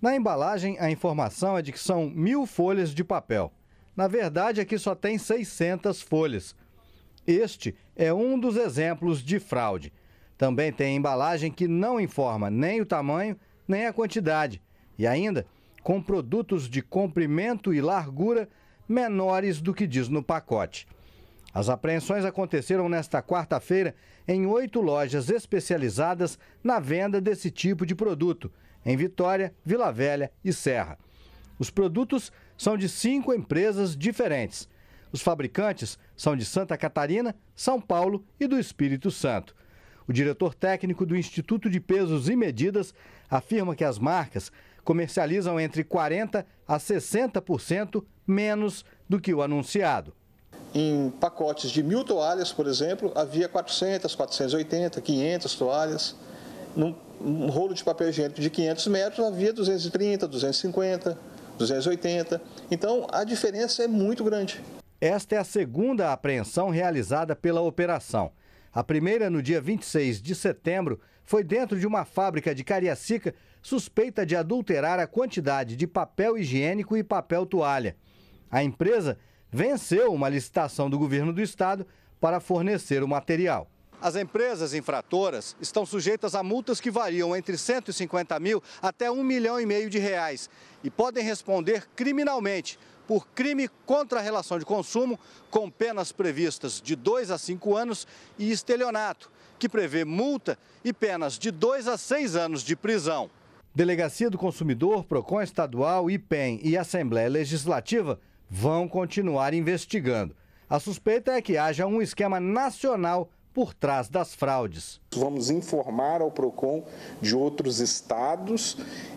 Na embalagem, a informação é de que são mil folhas de papel. Na verdade, aqui só tem 600 folhas. Este é um dos exemplos de fraude. Também tem embalagem que não informa nem o tamanho, nem a quantidade. E ainda com produtos de comprimento e largura menores do que diz no pacote. As apreensões aconteceram nesta quarta-feira em oito lojas especializadas na venda desse tipo de produto, em Vitória, Vila Velha e Serra. Os produtos são de cinco empresas diferentes. Os fabricantes são de Santa Catarina, São Paulo e do Espírito Santo. O diretor técnico do Instituto de Pesos e Medidas afirma que as marcas comercializam entre 40% a 60% menos do que o anunciado em pacotes de mil toalhas, por exemplo, havia 400, 480, 500 toalhas. Num rolo de papel higiênico de 500 metros havia 230, 250, 280. Então a diferença é muito grande. Esta é a segunda apreensão realizada pela operação. A primeira, no dia 26 de setembro, foi dentro de uma fábrica de Cariacica suspeita de adulterar a quantidade de papel higiênico e papel toalha. A empresa venceu uma licitação do governo do estado para fornecer o material. As empresas infratoras estão sujeitas a multas que variam entre 150 mil até 1 milhão e meio de reais e podem responder criminalmente por crime contra a relação de consumo, com penas previstas de 2 a 5 anos, e estelionato, que prevê multa e penas de 2 a 6 anos de prisão. Delegacia do Consumidor, PROCON Estadual, IPEM e Assembleia Legislativa vão continuar investigando. A suspeita é que haja um esquema nacional por trás das fraudes. Vamos informar ao PROCON de outros estados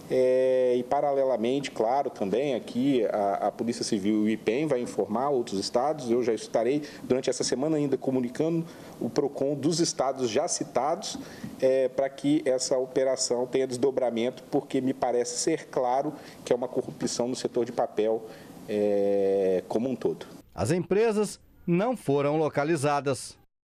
é, e, paralelamente, claro, também aqui a, a Polícia Civil e o IPEM vai informar outros estados. Eu já estarei, durante essa semana ainda, comunicando o PROCON dos estados já citados é, para que essa operação tenha desdobramento, porque me parece ser claro que é uma corrupção no setor de papel é, como um todo. As empresas não foram localizadas.